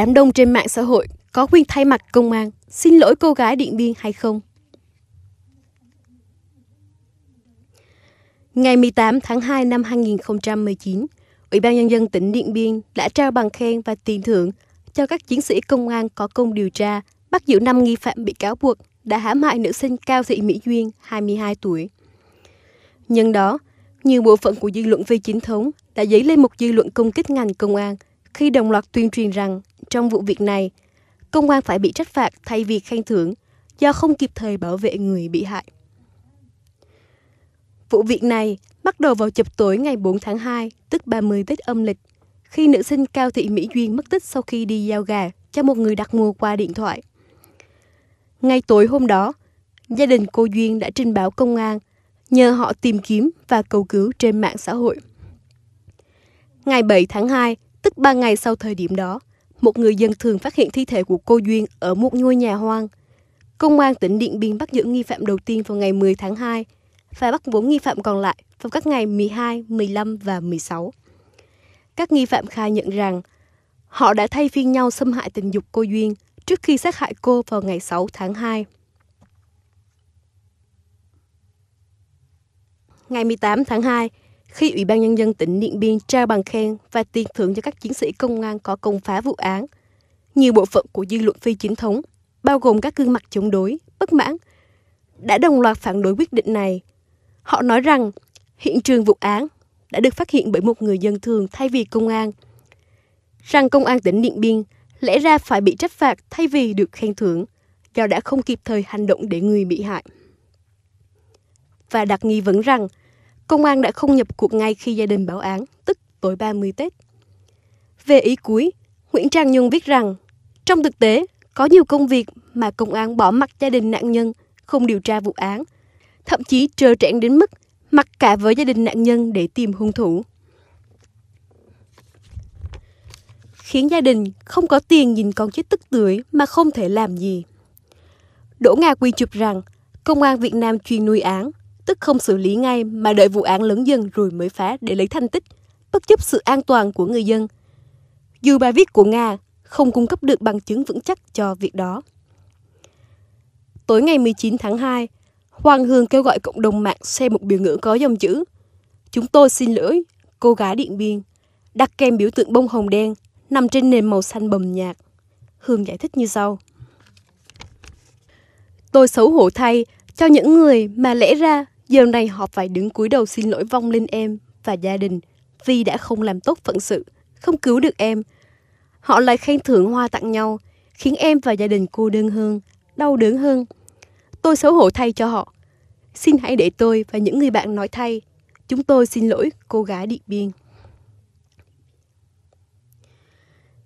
Đám đông trên mạng xã hội có quyền thay mặt công an xin lỗi cô gái Điện Biên hay không? Ngày 18 tháng 2 năm 2019, Ủy ban Nhân dân tỉnh Điện Biên đã trao bằng khen và tiền thưởng cho các chiến sĩ công an có công điều tra, bắt giữ 5 nghi phạm bị cáo buộc đã hãm hại nữ sinh Cao Thị Mỹ Duyên, 22 tuổi. Nhân đó, nhiều bộ phận của dư luận phi chính thống đã dấy lên một dư luận công kích ngành công an khi đồng loạt tuyên truyền rằng trong vụ việc này, công an phải bị trách phạt thay vì khen thưởng do không kịp thời bảo vệ người bị hại. Vụ việc này bắt đầu vào chập tối ngày 4 tháng 2, tức 30 Tết âm lịch, khi nữ sinh Cao Thị Mỹ Duyên mất tích sau khi đi giao gà cho một người đặt mua qua điện thoại. Ngay tối hôm đó, gia đình cô Duyên đã trình báo công an nhờ họ tìm kiếm và cầu cứu trên mạng xã hội. Ngày 7 tháng 2, tức 3 ngày sau thời điểm đó, một người dân thường phát hiện thi thể của cô Duyên ở một ngôi nhà hoang. Công an tỉnh Điện Biên bắt giữ nghi phạm đầu tiên vào ngày 10 tháng 2 và bắt bốn nghi phạm còn lại vào các ngày 12, 15 và 16. Các nghi phạm khai nhận rằng họ đã thay phiên nhau xâm hại tình dục cô Duyên trước khi sát hại cô vào ngày 6 tháng 2. Ngày 18 tháng 2, khi Ủy ban Nhân dân tỉnh Điện Biên trao bằng khen và tiền thưởng cho các chiến sĩ công an có công phá vụ án. Nhiều bộ phận của dư luận phi chính thống, bao gồm các gương mặt chống đối, bất mãn, đã đồng loạt phản đối quyết định này. Họ nói rằng hiện trường vụ án đã được phát hiện bởi một người dân thường thay vì công an. Rằng công an tỉnh Điện Biên lẽ ra phải bị trách phạt thay vì được khen thưởng do đã không kịp thời hành động để người bị hại. Và đặt nghi vấn rằng Công an đã không nhập cuộc ngay khi gia đình báo án, tức tối 30 Tết. Về ý cuối, Nguyễn Trang Nhung viết rằng, trong thực tế, có nhiều công việc mà công an bỏ mặc gia đình nạn nhân, không điều tra vụ án, thậm chí trơ trẽn đến mức mặc cả với gia đình nạn nhân để tìm hung thủ. Khiến gia đình không có tiền nhìn con chết tức tưởi mà không thể làm gì. Đỗ Nga Quy chụp rằng, Công an Việt Nam chuyên nuôi án, tức không xử lý ngay mà đợi vụ án lớn dần rồi mới phá để lấy thành tích, bất chấp sự an toàn của người dân. Dù bài viết của Nga không cung cấp được bằng chứng vững chắc cho việc đó. Tối ngày 19 tháng 2, Hoàng Hương kêu gọi cộng đồng mạng xem một biểu ngữ có dòng chữ Chúng tôi xin lỗi, cô gái Điện Biên, đặt kèm biểu tượng bông hồng đen nằm trên nền màu xanh bầm nhạt. Hương giải thích như sau. Tôi xấu hổ thay cho những người mà lẽ ra Giờ này họ phải đứng cúi đầu xin lỗi vong linh em và gia đình vì đã không làm tốt phận sự, không cứu được em. Họ lại khen thưởng hoa tặng nhau, khiến em và gia đình cô đơn hơn, đau đớn hơn. Tôi xấu hổ thay cho họ. Xin hãy để tôi và những người bạn nói thay. Chúng tôi xin lỗi cô gái Điện Biên.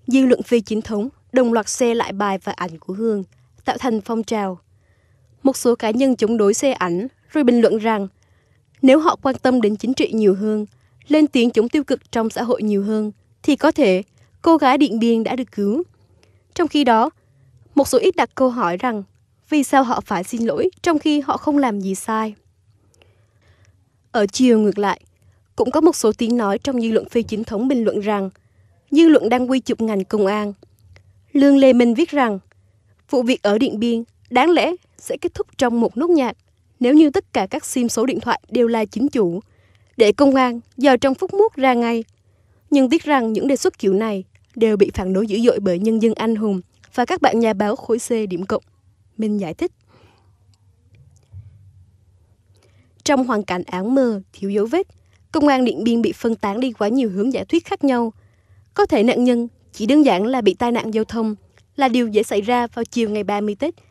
Dư luận phi chính thống đồng loạt xe lại bài và ảnh của Hương, tạo thành phong trào. Một số cá nhân chống đối xe ảnh rồi bình luận rằng nếu họ quan tâm đến chính trị nhiều hơn, lên tiếng chống tiêu cực trong xã hội nhiều hơn, thì có thể cô gái Điện Biên đã được cứu. Trong khi đó, một số ít đặt câu hỏi rằng vì sao họ phải xin lỗi trong khi họ không làm gì sai. Ở chiều ngược lại, cũng có một số tiếng nói trong dư luận phi chính thống bình luận rằng dư luận đang quy chụp ngành công an. Lương Lê Minh viết rằng vụ việc ở Điện Biên đáng lẽ sẽ kết thúc trong một nốt nhạc nếu như tất cả các SIM số điện thoại đều là chính chủ. Để công an giờ trong phút muốt ra ngay. Nhưng tiếc rằng những đề xuất kiểu này đều bị phản đối dữ dội bởi nhân dân anh hùng và các bạn nhà báo khối C điểm cộng. mình giải thích. Trong hoàn cảnh áng mơ, thiếu dấu vết, công an Điện Biên bị phân tán đi quá nhiều hướng giải thuyết khác nhau. Có thể nạn nhân chỉ đơn giản là bị tai nạn giao thông, là điều dễ xảy ra vào chiều ngày 30 Tết –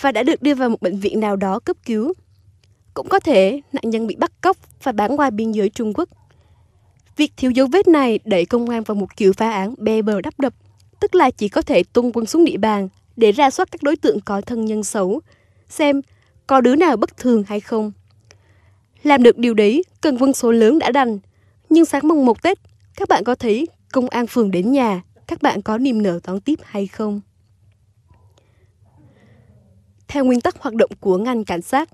và đã được đưa vào một bệnh viện nào đó cấp cứu. Cũng có thể nạn nhân bị bắt cóc và bán qua biên giới Trung Quốc. Việc thiếu dấu vết này đẩy công an vào một kiểu phá án bê bờ đắp đập, tức là chỉ có thể tung quân xuống địa bàn để ra soát các đối tượng có thân nhân xấu, xem có đứa nào bất thường hay không. Làm được điều đấy cần quân số lớn đã đành, nhưng sáng mùng một Tết, các bạn có thấy công an phường đến nhà, các bạn có niềm nở đón tiếp hay không? theo nguyên tắc hoạt động của ngành cảnh sát.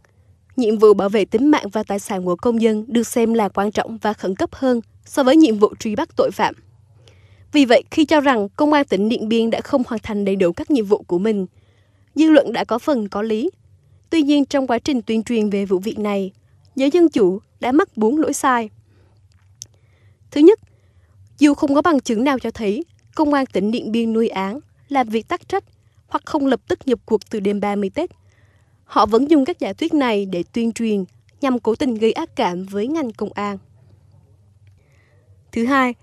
Nhiệm vụ bảo vệ tính mạng và tài sản của công dân được xem là quan trọng và khẩn cấp hơn so với nhiệm vụ truy bắt tội phạm. Vì vậy, khi cho rằng công an tỉnh Điện Biên đã không hoàn thành đầy đủ các nhiệm vụ của mình, dư luận đã có phần có lý. Tuy nhiên, trong quá trình tuyên truyền về vụ việc này, giới dân chủ đã mắc bốn lỗi sai. Thứ nhất, dù không có bằng chứng nào cho thấy công an tỉnh Điện Biên nuôi án, làm việc tắc trách hoặc không lập tức nhập cuộc từ đêm 30 Tết. Họ vẫn dùng các giả thuyết này để tuyên truyền nhằm cố tình gây ác cảm với ngành công an. Thứ hai,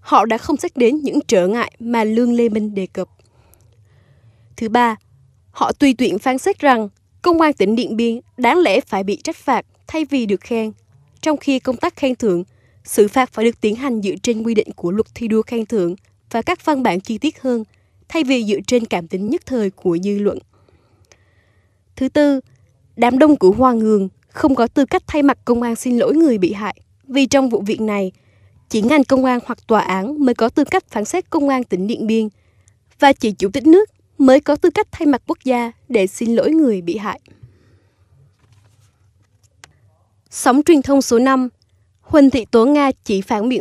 họ đã không xét đến những trở ngại mà Lương Lê Minh đề cập. Thứ ba, họ tùy tiện phán xét rằng công an tỉnh Điện Biên đáng lẽ phải bị trách phạt thay vì được khen, trong khi công tác khen thưởng, xử phạt phải được tiến hành dựa trên quy định của luật thi đua khen thưởng và các văn bản chi tiết hơn – thay vì dựa trên cảm tính nhất thời của dư luận. Thứ tư, đám đông của Hoa Ngường không có tư cách thay mặt công an xin lỗi người bị hại, vì trong vụ việc này, chỉ ngành công an hoặc tòa án mới có tư cách phán xét công an tỉnh Điện Biên, và chỉ chủ tịch nước mới có tư cách thay mặt quốc gia để xin lỗi người bị hại. Sóng truyền thông số 5 Huỳnh Thị Tố Nga chỉ phản biện